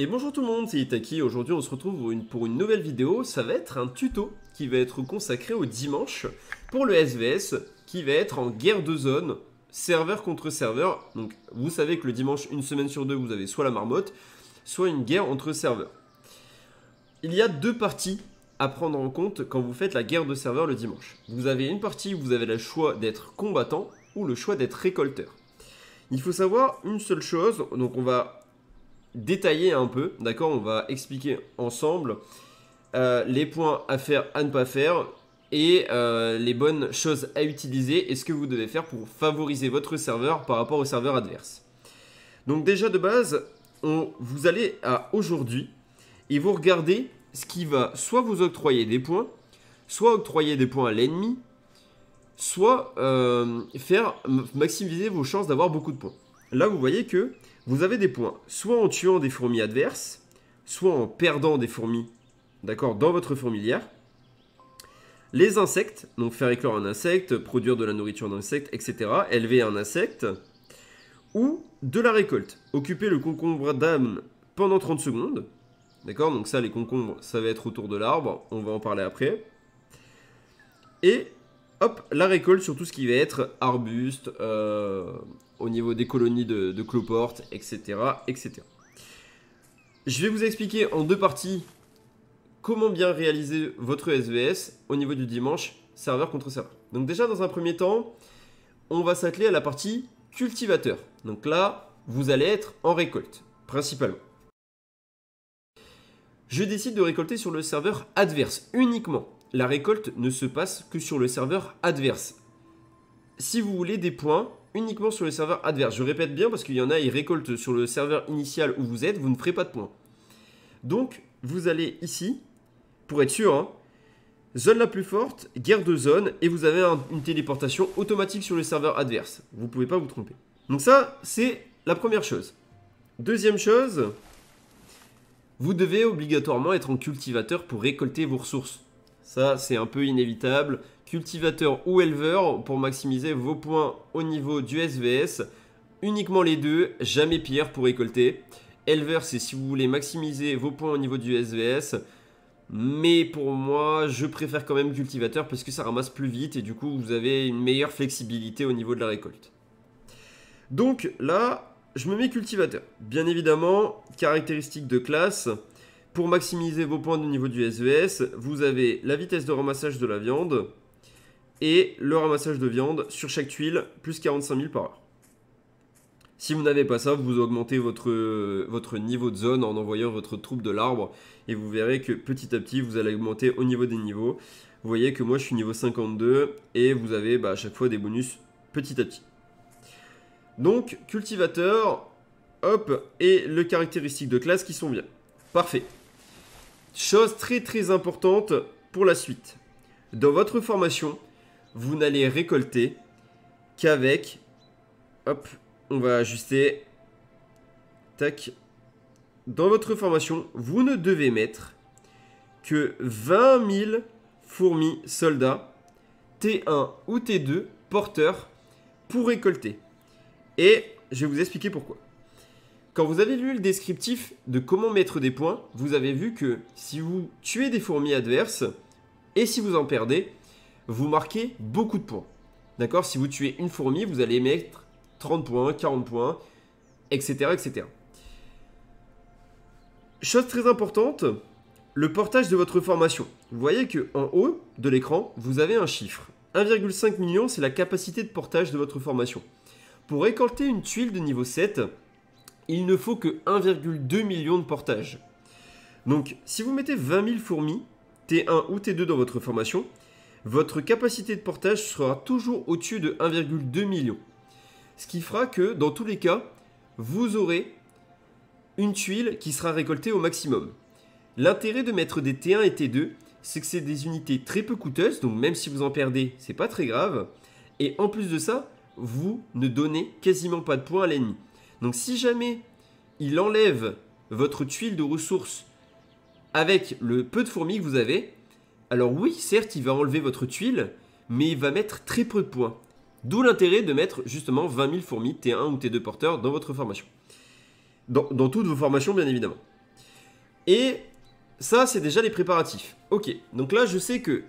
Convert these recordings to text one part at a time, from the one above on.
Et bonjour tout le monde, c'est Itaki, aujourd'hui on se retrouve pour une, pour une, nouvelle vidéo, ça va être un tuto qui va être consacré au dimanche pour le SVS qui va être en guerre de zone, serveur contre serveur, donc vous savez que le dimanche une semaine sur deux vous avez soit la marmotte, soit une guerre entre serveurs. Il y a deux parties à prendre en compte quand vous faites la guerre de serveur le dimanche. Vous avez une partie où vous avez le choix d'être combattant ou le choix d'être récolteur. Il faut savoir une seule chose, donc on va détailler un peu, d'accord On va expliquer ensemble euh, les points à faire, à ne pas faire et euh, les bonnes choses à utiliser et ce que vous devez faire pour favoriser votre serveur par rapport au serveur adverse. Donc déjà de base, on, vous allez à aujourd'hui et vous regardez ce qui va soit vous octroyer des points, soit octroyer des points à l'ennemi, soit euh, faire maximiser vos chances d'avoir beaucoup de points. Là vous voyez que vous avez des points, soit en tuant des fourmis adverses, soit en perdant des fourmis, d'accord, dans votre fourmilière. Les insectes, donc faire éclore un insecte, produire de la nourriture d'insectes, etc., élever un insecte, ou de la récolte. Occuper le concombre d'âme pendant 30 secondes, d'accord, donc ça, les concombres, ça va être autour de l'arbre, on va en parler après. Et hop, la récolte sur tout ce qui va être arbuste, euh, au niveau des colonies de, de cloportes, etc., etc. Je vais vous expliquer en deux parties comment bien réaliser votre SVS au niveau du dimanche serveur contre serveur. Donc déjà dans un premier temps, on va s'atteler à la partie cultivateur. Donc là, vous allez être en récolte principalement. Je décide de récolter sur le serveur adverse uniquement la récolte ne se passe que sur le serveur adverse. Si vous voulez des points, uniquement sur le serveur adverse. Je répète bien parce qu'il y en a, ils récoltent sur le serveur initial où vous êtes, vous ne ferez pas de points. Donc, vous allez ici, pour être sûr, hein, zone la plus forte, guerre de zone, et vous avez une téléportation automatique sur le serveur adverse. Vous ne pouvez pas vous tromper. Donc ça, c'est la première chose. Deuxième chose, vous devez obligatoirement être en cultivateur pour récolter vos ressources. Ça, c'est un peu inévitable. Cultivateur ou éleveur pour maximiser vos points au niveau du SVS. Uniquement les deux, jamais pire pour récolter. Éleveur, c'est si vous voulez maximiser vos points au niveau du SVS. Mais pour moi, je préfère quand même cultivateur parce que ça ramasse plus vite et du coup, vous avez une meilleure flexibilité au niveau de la récolte. Donc là, je me mets cultivateur. Bien évidemment, caractéristique de classe, pour maximiser vos points de niveau du SES, vous avez la vitesse de ramassage de la viande et le ramassage de viande sur chaque tuile, plus 45 000 par heure. Si vous n'avez pas ça, vous augmentez votre, votre, niveau de zone en envoyant votre troupe de l'arbre et vous verrez que petit à petit vous allez augmenter au niveau des niveaux. Vous voyez que moi je suis niveau 52 et vous avez bah, à chaque fois des bonus petit à petit. Donc cultivateur, hop, et le caractéristique de classe qui sont bien. Parfait. Chose très très importante pour la suite. Dans votre formation, vous n'allez récolter qu'avec... Hop, on va ajuster. Tac. Dans votre formation, vous ne devez mettre que 20 000 fourmis soldats T1 ou T2 porteurs pour récolter. Et je vais vous expliquer pourquoi. Quand vous avez lu le descriptif de comment mettre des points, vous avez vu que si vous tuez des fourmis adverses, et si vous en perdez, vous marquez beaucoup de points. D'accord Si vous tuez une fourmi, vous allez mettre 30 points, 40 points, etc. etc. Chose très importante, le portage de votre formation. Vous voyez que en haut de l'écran, vous avez un chiffre. 1,5 million, c'est la capacité de portage de votre formation. Pour récolter une tuile de niveau 7, il ne faut que 1,2 million de portages. Donc, si vous mettez 20 000 fourmis, T1 ou T2 dans votre formation, votre capacité de portage sera toujours au-dessus de 1,2 million. Ce qui fera que, dans tous les cas, vous aurez une tuile qui sera récoltée au maximum. L'intérêt de mettre des T1 et T2, c'est que c'est des unités très peu coûteuses, donc même si vous en perdez, c'est pas très grave. Et en plus de ça, vous ne donnez quasiment pas de points à l'ennemi. Donc si jamais il enlève votre tuile de ressources avec le peu de fourmis que vous avez, alors oui, certes, il va enlever votre tuile, mais il va mettre très peu de points. D'où l'intérêt de mettre justement 20 000 fourmis T1 ou T2 porteurs dans votre formation. Dans, dans toutes vos formations, bien évidemment. Et ça, c'est déjà les préparatifs. Ok, donc là, je sais que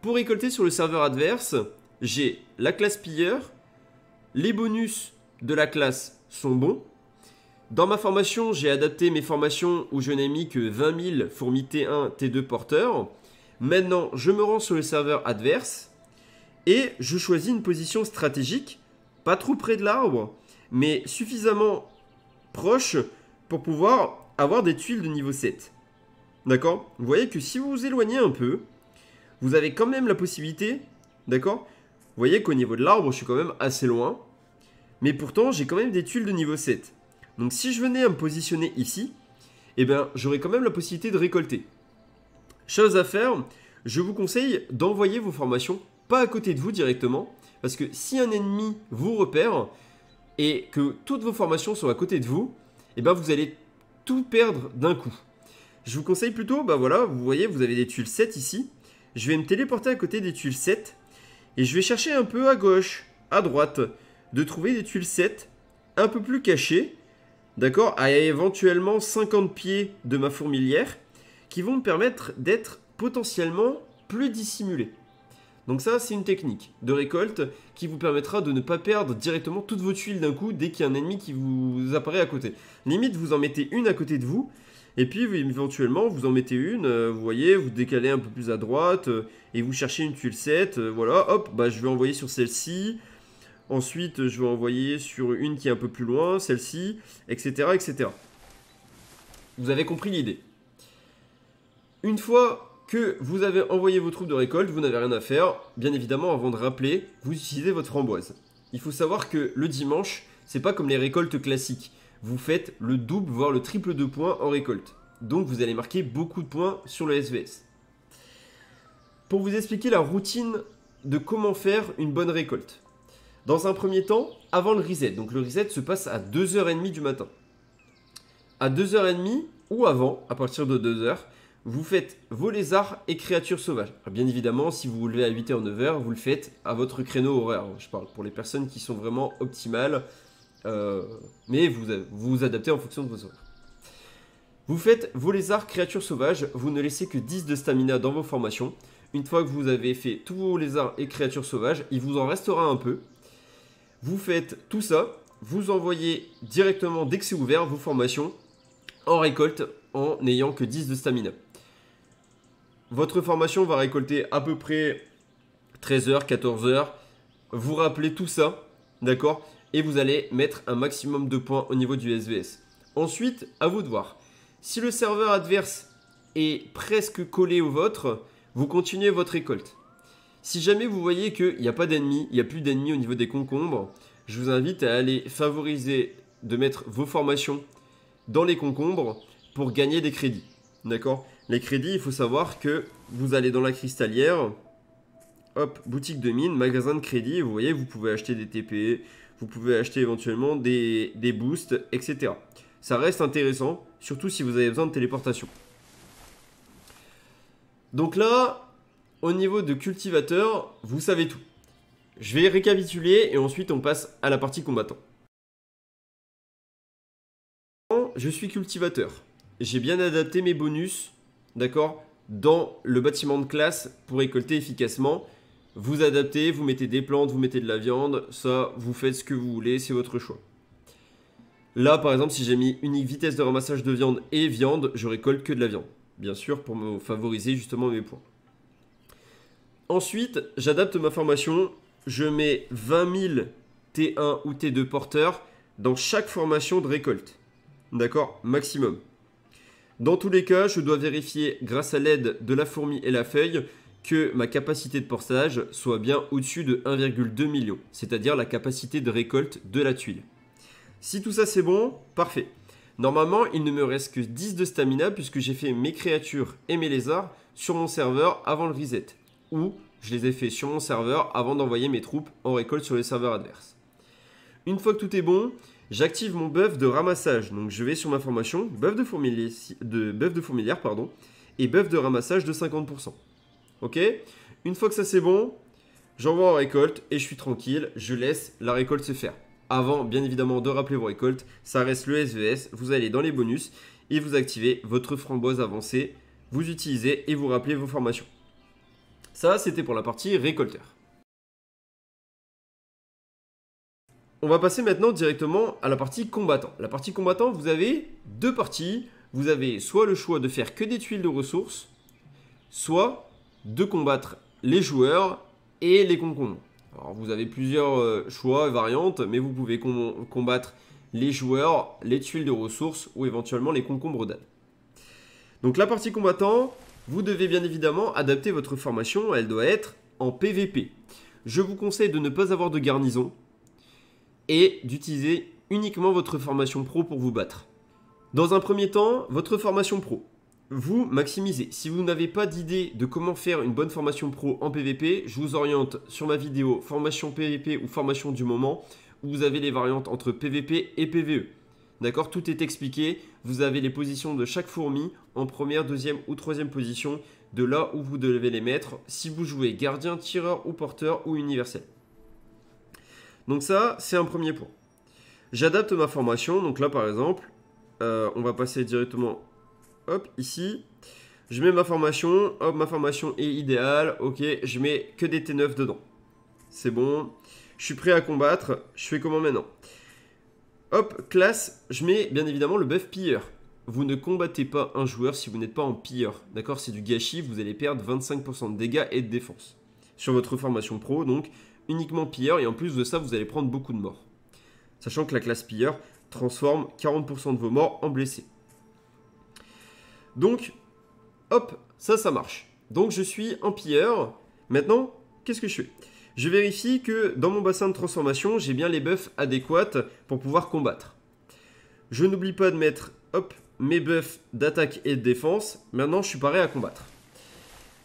pour récolter sur le serveur adverse, j'ai la classe pilleur, les bonus de la classe sont bons. Dans ma formation, j'ai adapté mes formations où je n'ai mis que 20 000 fourmis T1, T2 porteurs. Maintenant, je me rends sur le serveur adverse et je choisis une position stratégique, pas trop près de l'arbre, mais suffisamment proche pour pouvoir avoir des tuiles de niveau 7. D'accord Vous voyez que si vous vous éloignez un peu, vous avez quand même la possibilité, d'accord Vous voyez qu'au niveau de l'arbre, je suis quand même assez loin. Mais pourtant, j'ai quand même des tuiles de niveau 7. Donc si je venais à me positionner ici, eh ben, j'aurais quand même la possibilité de récolter. Chose à faire, je vous conseille d'envoyer vos formations pas à côté de vous directement, parce que si un ennemi vous repère et que toutes vos formations sont à côté de vous, eh ben, vous allez tout perdre d'un coup. Je vous conseille plutôt, bah voilà, vous voyez, vous avez des tuiles 7 ici. Je vais me téléporter à côté des tuiles 7 et je vais chercher un peu à gauche, à droite, de trouver des tuiles 7 un peu plus cachées, d'accord, à éventuellement 50 pieds de ma fourmilière, qui vont me permettre d'être potentiellement plus dissimulé. Donc ça, c'est une technique de récolte qui vous permettra de ne pas perdre directement toutes vos tuiles d'un coup dès qu'il y a un ennemi qui vous apparaît à côté. Limite, vous en mettez une à côté de vous, et puis éventuellement, vous en mettez une, euh, vous voyez, vous décalez un peu plus à droite, euh, et vous cherchez une tuile 7, euh, voilà, hop, bah, je vais envoyer sur celle-ci, Ensuite, je vais envoyer sur une qui est un peu plus loin, celle-ci, etc., etc. Vous avez compris l'idée. Une fois que vous avez envoyé vos troupes de récolte, vous n'avez rien à faire. Bien évidemment, avant de rappeler, vous utilisez votre framboise. Il faut savoir que le dimanche, c'est pas comme les récoltes classiques. Vous faites le double, voire le triple de points en récolte. Donc vous allez marquer beaucoup de points sur le SVS. Pour vous expliquer la routine de comment faire une bonne récolte. Dans un premier temps, avant le reset. Donc le reset se passe à 2h30 du matin. À 2h30 ou avant, à partir de 2h, vous faites vos lézards et créatures sauvages. bien évidemment, si vous vous levez à 8h ou 9h, vous le faites à votre créneau horaire. Je parle pour les personnes qui sont vraiment optimales, euh, mais vous, vous adaptez en fonction de vos horaires. Vous faites vos lézards créatures sauvages, vous ne laissez que 10 de stamina dans vos formations. Une fois que vous avez fait tous vos lézards et créatures sauvages, il vous en restera un peu, vous faites tout ça, vous envoyez directement dès que c'est ouvert vos formations en récolte en n'ayant que 10 de stamina. Votre formation va récolter à peu près 13h, 14h. Vous rappelez tout ça, d'accord Et vous allez mettre un maximum de points au niveau du SVS. Ensuite, à vous de voir. Si le serveur adverse est presque collé au vôtre, vous continuez votre récolte. Si jamais vous voyez qu'il n'y a pas d'ennemis, il n'y a plus d'ennemis au niveau des concombres, je vous invite à aller favoriser de mettre vos formations dans les concombres pour gagner des crédits. D'accord Les crédits, il faut savoir que vous allez dans la cristallière, hop, boutique de mine, magasin de crédit, vous voyez, vous pouvez acheter des TP, vous pouvez acheter éventuellement des, des boosts, etc. Ça reste intéressant, surtout si vous avez besoin de téléportation. Donc là, au niveau de cultivateur, vous savez tout. Je vais récapituler et ensuite on passe à la partie combattant. Je suis cultivateur. J'ai bien adapté mes bonus, d'accord, dans le bâtiment de classe pour récolter efficacement. Vous adaptez, vous mettez des plantes, vous mettez de la viande, ça, vous faites ce que vous voulez, c'est votre choix. Là, par exemple, si j'ai mis unique vitesse de ramassage de viande et viande, je récolte que de la viande. Bien sûr, pour me favoriser justement mes points. Ensuite, j'adapte ma formation. Je mets 20 000 T1 ou T2 porteurs dans chaque formation de récolte. D'accord Maximum. Dans tous les cas, je dois vérifier grâce à l'aide de la fourmi et la feuille que ma capacité de portage soit bien au-dessus de 1,2 million, c'est-à-dire la capacité de récolte de la tuile. Si tout ça c'est bon, parfait. Normalement, il ne me reste que 10 de stamina puisque j'ai fait mes créatures et mes lézards sur mon serveur avant le reset ou je les ai faits sur mon serveur avant d'envoyer mes troupes en récolte sur les serveurs adverses. Une fois que tout est bon, j'active mon buff de ramassage. Donc je vais sur ma formation, buff de, fourmilière, pardon, et buff de ramassage de 50%. Ok Une fois que ça c'est bon, j'envoie en récolte et je suis tranquille, je laisse la récolte se faire. Avant, bien évidemment, de rappeler vos récoltes, ça reste le SVS, vous allez dans les bonus et vous activez votre framboise avancée, vous utilisez et vous rappelez vos formations. Ça, c'était pour la partie récolteur. On va passer maintenant directement à la partie combattant. La partie combattant, vous avez deux parties. Vous avez soit le choix de faire que des tuiles de ressources, soit de combattre les joueurs et les concombres. Alors vous avez plusieurs euh, choix et variantes, mais vous pouvez combattre les joueurs, les tuiles de ressources ou éventuellement les concombres d'âne. Donc la partie combattant, vous devez bien évidemment adapter votre formation, elle doit être en PVP. Je vous conseille de ne pas avoir de garnison et d'utiliser uniquement votre formation pro pour vous battre. Dans un premier temps, votre formation pro. Vous maximisez. Si vous n'avez pas d'idée de comment faire une bonne formation pro en PVP, je vous oriente sur ma vidéo formation PVP ou formation du moment où vous avez les variantes entre PVP et PVE. D'accord Tout est expliqué. Vous avez les positions de chaque fourmi en première, deuxième ou troisième position, de là où vous devez les mettre, si vous jouez gardien, tireur ou porteur ou universel. Donc ça, c'est un premier point. J'adapte ma formation. Donc là, par exemple, euh, on va passer directement, ici. Je mets ma formation. Hop, ma formation est idéale. Ok, je mets que des T9 dedans. C'est bon. Je suis prêt à combattre. Je fais comment maintenant Hop, classe, je mets bien évidemment le buff pilleur. Vous ne combattez pas un joueur si vous n'êtes pas en pilleur. D'accord C'est du gâchis, vous allez perdre 25% de dégâts et de défense. Sur votre formation pro, donc, uniquement pilleur, et en plus de ça, vous allez prendre beaucoup de morts. Sachant que la classe pilleur transforme 40% de vos morts en blessés. Donc, hop, ça, ça marche. Donc, je suis en pilleur. Maintenant, qu'est-ce que je fais je vérifie que dans mon bassin de transformation, j'ai bien les buffs adéquats pour pouvoir combattre. Je n'oublie pas de mettre hop, mes buffs d'attaque et de défense. Maintenant, je suis prêt à combattre.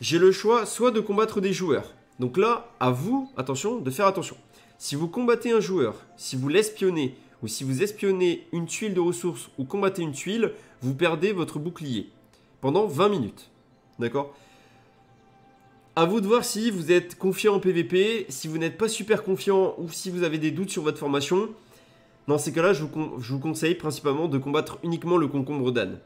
J'ai le choix soit de combattre des joueurs. Donc là, à vous, attention, de faire attention. Si vous combattez un joueur, si vous l'espionnez, ou si vous espionnez une tuile de ressources ou combattez une tuile, vous perdez votre bouclier pendant 20 minutes. D'accord à vous de voir si vous êtes confiant en PVP, si vous n'êtes pas super confiant ou si vous avez des doutes sur votre formation. Dans ces cas-là, je, vous conseille principalement de combattre uniquement le concombre d'âne.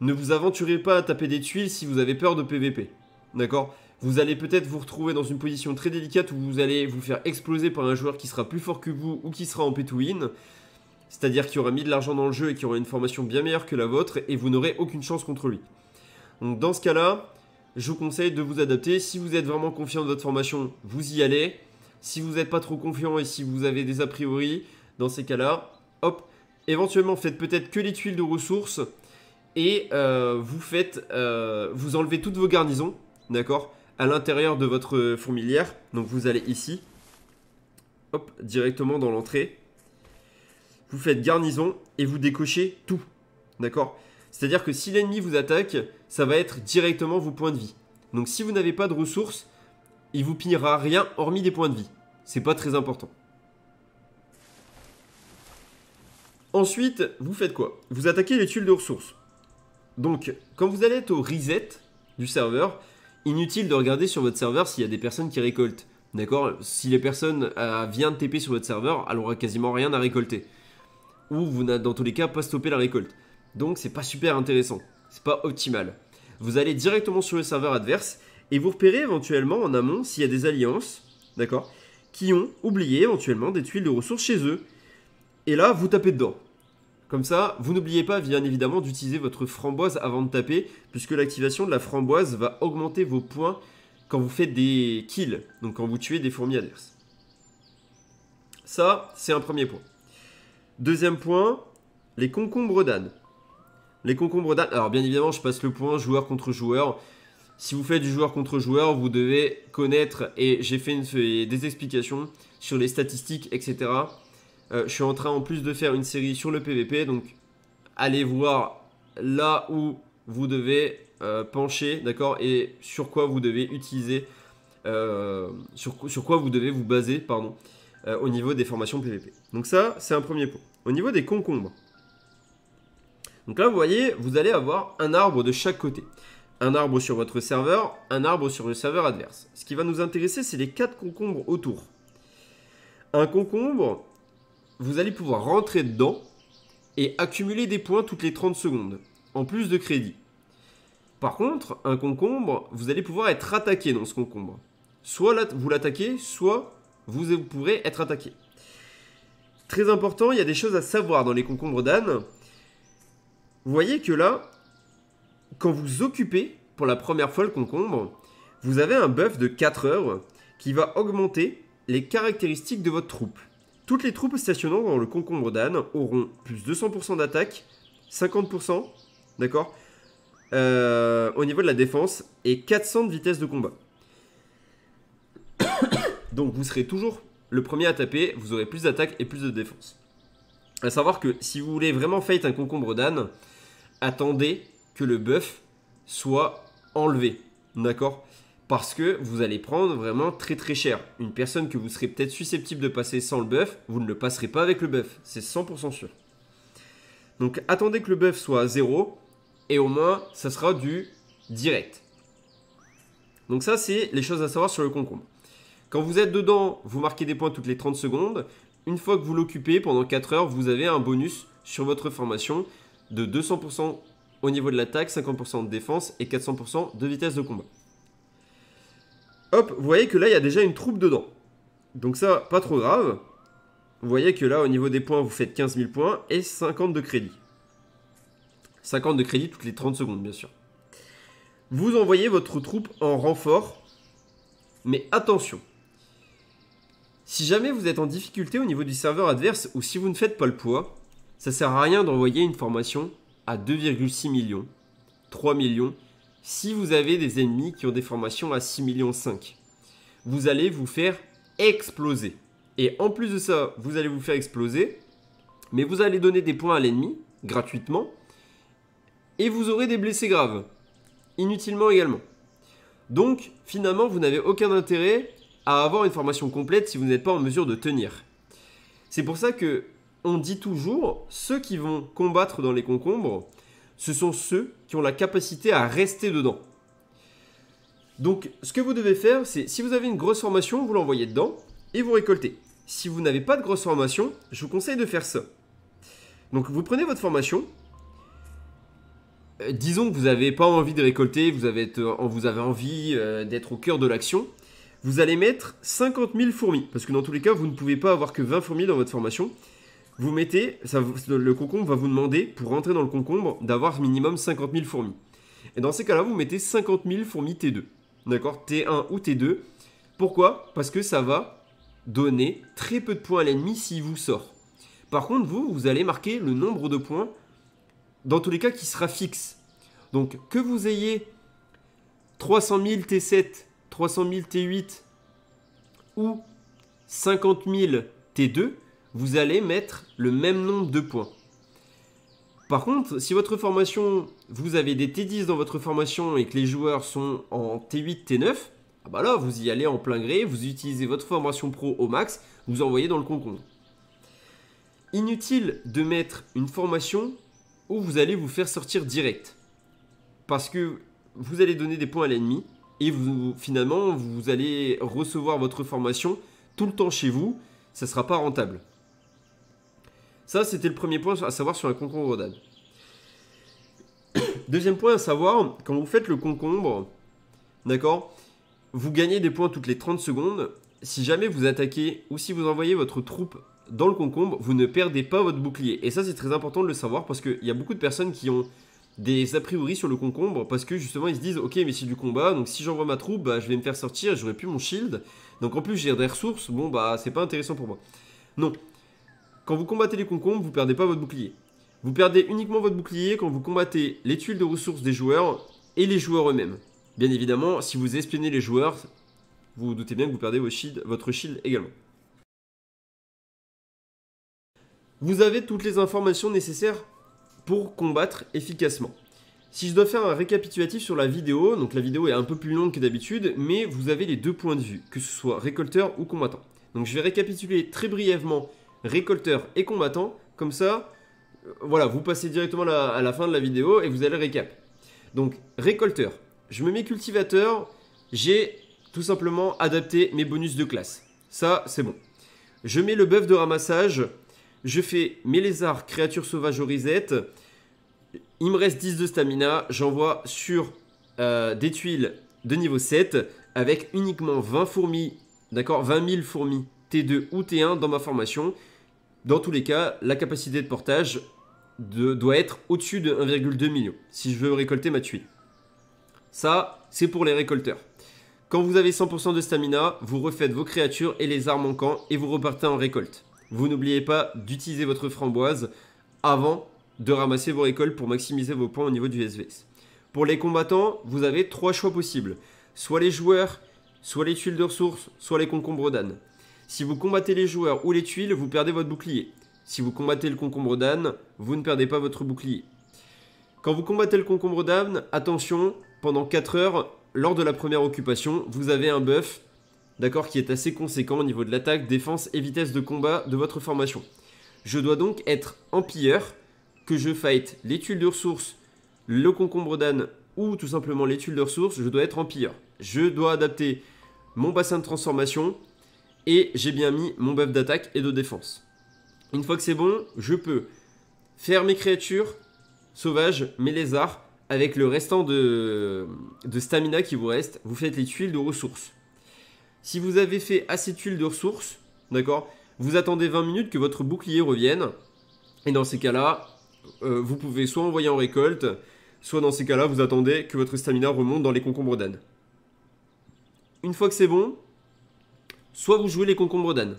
Ne vous aventurez pas à taper des tuiles si vous avez peur de PVP. D'accord Vous allez peut-être vous retrouver dans une position très délicate où vous allez vous faire exploser par un joueur qui sera plus fort que vous ou qui sera en pétouine. C'est-à-dire qui aura mis de l'argent dans le jeu et qui aura une formation bien meilleure que la vôtre et vous n'aurez aucune chance contre lui. Donc dans ce cas-là, je vous conseille de vous adapter. Si vous êtes vraiment confiant de votre formation, vous y allez. Si vous n'êtes pas trop confiant et si vous avez des a priori, dans ces cas-là, hop, éventuellement faites peut-être que les tuiles de ressources et euh, vous faites, euh, vous enlevez toutes vos garnisons, d'accord, à l'intérieur de votre fourmilière. Donc vous allez ici, hop, directement dans l'entrée. Vous faites garnison et vous décochez tout, d'accord. C'est-à-dire que si l'ennemi vous attaque, ça va être directement vos points de vie. Donc si vous n'avez pas de ressources, il vous pillera rien hormis des points de vie. C'est pas très important. Ensuite, vous faites quoi Vous attaquez les tuiles de ressources. Donc, quand vous allez être au reset du serveur, inutile de regarder sur votre serveur s'il y a des personnes qui récoltent. D'accord Si les personnes euh, viennent TP sur votre serveur, elles aura quasiment rien à récolter. Ou vous n'avez dans tous les cas pas stoppé la récolte. Donc c'est pas super intéressant c'est pas optimal. Vous allez directement sur le serveur adverse et vous repérez éventuellement en amont s'il y a des alliances, d'accord, qui ont oublié éventuellement des tuiles de ressources chez eux. Et là, vous tapez dedans. Comme ça, vous n'oubliez pas bien évidemment d'utiliser votre framboise avant de taper, puisque l'activation de la framboise va augmenter vos points quand vous faites des kills, donc quand vous tuez des fourmis adverses. Ça, c'est un premier point. Deuxième point, les concombres d'âne. Les concombres d'âne. Alors, bien évidemment, je passe le point joueur contre joueur. Si vous faites du joueur contre joueur, vous devez connaître, et j'ai fait des explications sur les statistiques, etc. Euh, je suis en train en plus de faire une série sur le PVP, donc allez voir là où vous devez euh, pencher, d'accord, et sur quoi vous devez utiliser, euh, sur, quoi vous devez vous baser, pardon, au niveau des formations PVP. Donc ça, c'est un premier point. Au niveau des concombres, donc là, vous voyez, vous allez avoir un arbre de chaque côté. Un arbre sur votre serveur, un arbre sur le serveur adverse. Ce qui va nous intéresser, c'est les quatre concombres autour. Un concombre, vous allez pouvoir rentrer dedans et accumuler des points toutes les 30 secondes, en plus de crédit. Par contre, un concombre, vous allez pouvoir être attaqué dans ce concombre. Soit vous l'attaquez, soit vous pourrez être attaqué. Très important, il y a des choses à savoir dans les concombres d'âne. Vous voyez que là, quand vous occupez pour la première fois le concombre, vous avez un buff de 4 heures qui va augmenter les caractéristiques de votre troupe. Toutes les troupes stationnant dans le concombre d'âne auront plus 200% d'attaque, 50%, d'accord euh, Au niveau de la défense et 400 de vitesse de combat. Donc vous serez toujours le premier à taper, vous aurez plus d'attaque et plus de défense à savoir que si vous voulez vraiment fight un concombre d'âne, attendez que le buff soit enlevé. D'accord Parce que vous allez prendre vraiment très très cher. Une personne que vous serez peut-être susceptible de passer sans le buff, vous ne le passerez pas avec le buff. C'est 100% sûr. Donc attendez que le buff soit à 0 et au moins ça sera du direct. Donc ça c'est les choses à savoir sur le concombre. Quand vous êtes dedans, vous marquez des points toutes les 30 secondes. Une fois que vous l'occupez pendant 4 heures, vous avez un bonus sur votre formation de 200% au niveau de l'attaque, 50% de défense et 400% de vitesse de combat. Hop, vous voyez que là, il y a déjà une troupe dedans. Donc ça, pas trop grave. Vous voyez que là, au niveau des points, vous faites 15 000 points et 50 de crédit. 50 de crédit toutes les 30 secondes, bien sûr. Vous envoyez votre troupe en renfort. Mais attention, si jamais vous êtes en difficulté au niveau du serveur adverse ou si vous ne faites pas le poids, ça sert à rien d'envoyer une formation à 2,6 millions, 3 millions, si vous avez des ennemis qui ont des formations à 6 millions 5. Vous allez vous faire exploser. Et en plus de ça, vous allez vous faire exploser, mais vous allez donner des points à l'ennemi, gratuitement, et vous aurez des blessés graves, inutilement également. Donc, finalement, vous n'avez aucun intérêt à avoir une formation complète si vous n'êtes pas en mesure de tenir. C'est pour ça que on dit toujours ceux qui vont combattre dans les concombres, ce sont ceux qui ont la capacité à rester dedans. Donc ce que vous devez faire, c'est si vous avez une grosse formation, vous l'envoyez dedans et vous récoltez. Si vous n'avez pas de grosse formation, je vous conseille de faire ça. Donc vous prenez votre formation, euh, disons que vous n'avez pas envie de récolter, vous avez, euh, vous avez envie euh, d'être au cœur de l'action, vous allez mettre 50 000 fourmis, parce que dans tous les cas, vous ne pouvez pas avoir que 20 fourmis dans votre formation. Vous mettez, ça, le concombre va vous demander, pour rentrer dans le concombre, d'avoir minimum 50 000 fourmis. Et dans ces cas-là, vous mettez 50 000 fourmis T2. D'accord T1 ou T2. Pourquoi Parce que ça va donner très peu de points à l'ennemi s'il vous sort. Par contre, vous, vous allez marquer le nombre de points, dans tous les cas, qui sera fixe. Donc, que vous ayez 300 000 T7 300 000 T8 ou 50 000 T2, vous allez mettre le même nombre de points. Par contre, si votre formation, vous avez des T10 dans votre formation et que les joueurs sont en T8, T9, ah bah là, vous y allez en plein gré, vous utilisez votre formation pro au max, vous envoyez dans le concombre. Inutile de mettre une formation où vous allez vous faire sortir direct. Parce que vous allez donner des points à l'ennemi, et finalement, vous allez recevoir votre formation tout le temps chez vous. Ça ne sera pas rentable. Ça, c'était le premier point à savoir sur un concombre d'âne. Deuxième point à savoir, quand vous faites le concombre, d'accord, vous gagnez des points toutes les 30 secondes. Si jamais vous attaquez ou si vous envoyez votre troupe dans le concombre, vous ne perdez pas votre bouclier. Et ça, c'est très important de le savoir parce qu'il y a beaucoup de personnes qui ont des a priori sur le concombre parce que justement ils se disent ok mais c'est du combat donc si j'envoie ma troupe bah, je vais me faire sortir j'aurai plus mon shield donc en plus j'ai des ressources bon bah c'est pas intéressant pour moi non quand vous combattez les concombres vous perdez pas votre bouclier vous perdez uniquement votre bouclier quand vous combattez les tuiles de ressources des joueurs et les joueurs eux-mêmes bien évidemment si vous espionnez les joueurs vous, vous doutez bien que vous perdez votre shield également vous avez toutes les informations nécessaires pour combattre efficacement. Si je dois faire un récapitulatif sur la vidéo, donc la vidéo est un peu plus longue que d'habitude, mais vous avez les deux points de vue, que ce soit récolteur ou combattant. Donc je vais récapituler très brièvement récolteur et combattant, comme ça, euh, voilà, vous passez directement à la fin de la vidéo et vous allez récap. Donc récolteur, je me mets cultivateur, j'ai tout simplement adapté mes bonus de classe. Ça, c'est bon. Je mets le buff de ramassage, je fais mes lézards, créatures sauvages au reset. Il me reste 10 de stamina, j'envoie sur euh, des tuiles de niveau 7 avec uniquement 20 fourmis, d'accord 20 000 fourmis T2 ou T1 dans ma formation. Dans tous les cas, la capacité de portage doit être au-dessus de 1,2 million si je veux récolter ma tuile. Ça, c'est pour les récolteurs. Quand vous avez 100% de stamina, vous refaites vos créatures et les arts manquants et vous repartez en récolte vous n'oubliez pas d'utiliser votre framboise avant de ramasser vos récoltes pour maximiser vos points au niveau du SVS. Pour les combattants, vous avez trois choix possibles. Soit les joueurs, soit les tuiles de ressources, soit les concombres d'âne. Si vous combattez les joueurs ou les tuiles, vous perdez votre bouclier. Si vous combattez le concombre d'âne, vous ne perdez pas votre bouclier. Quand vous combattez le concombre d'âne, attention, pendant 4 heures, lors de la première occupation, vous avez un buff d'accord, qui est assez conséquent au niveau de l'attaque, défense et vitesse de combat de votre formation. Je dois donc être Empire, que je fight les tuiles de ressources, le concombre d'âne ou tout simplement les tuiles de ressources, je dois être Empire. Je dois adapter mon bassin de transformation et j'ai bien mis mon buff d'attaque et de défense. Une fois que c'est bon, je peux faire mes créatures sauvages, mes lézards, avec le restant de, de stamina qui vous reste, vous faites les tuiles de ressources. Si vous avez fait assez de tuiles de ressources, d'accord, vous attendez 20 minutes que votre bouclier revienne. Et dans ces cas-là, euh, vous pouvez soit envoyer en récolte, soit dans ces cas-là, vous attendez que votre stamina remonte dans les concombres d'âne. Une fois que c'est bon, soit vous jouez les concombres d'âne.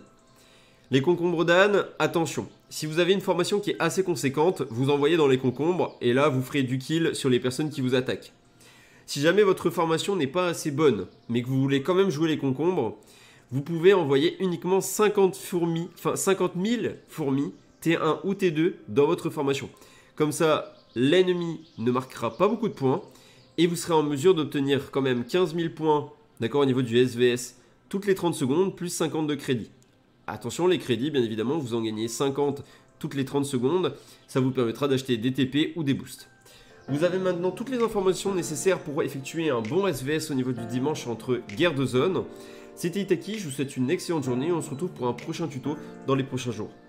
Les concombres d'âne, attention. Si vous avez une formation qui est assez conséquente, vous envoyez dans les concombres et là vous ferez du kill sur les personnes qui vous attaquent. Si jamais votre formation n'est pas assez bonne, mais que vous voulez quand même jouer les concombres, vous pouvez envoyer uniquement 50, fourmis, enfin 000 fourmis T1 ou T2 dans votre formation. Comme ça, l'ennemi ne marquera pas beaucoup de points et vous serez en mesure d'obtenir quand même 15 000 points d'accord, au niveau du SVS toutes les 30 secondes plus 50 de crédit. Attention, les crédits, bien évidemment, vous en gagnez 50 toutes les 30 secondes. Ça vous permettra d'acheter des TP ou des boosts. Vous avez maintenant toutes les informations nécessaires pour effectuer un bon SVS au niveau du dimanche entre guerre de zone. C'était Itaki, je vous souhaite une excellente journée et on se retrouve pour un prochain tuto dans les prochains jours.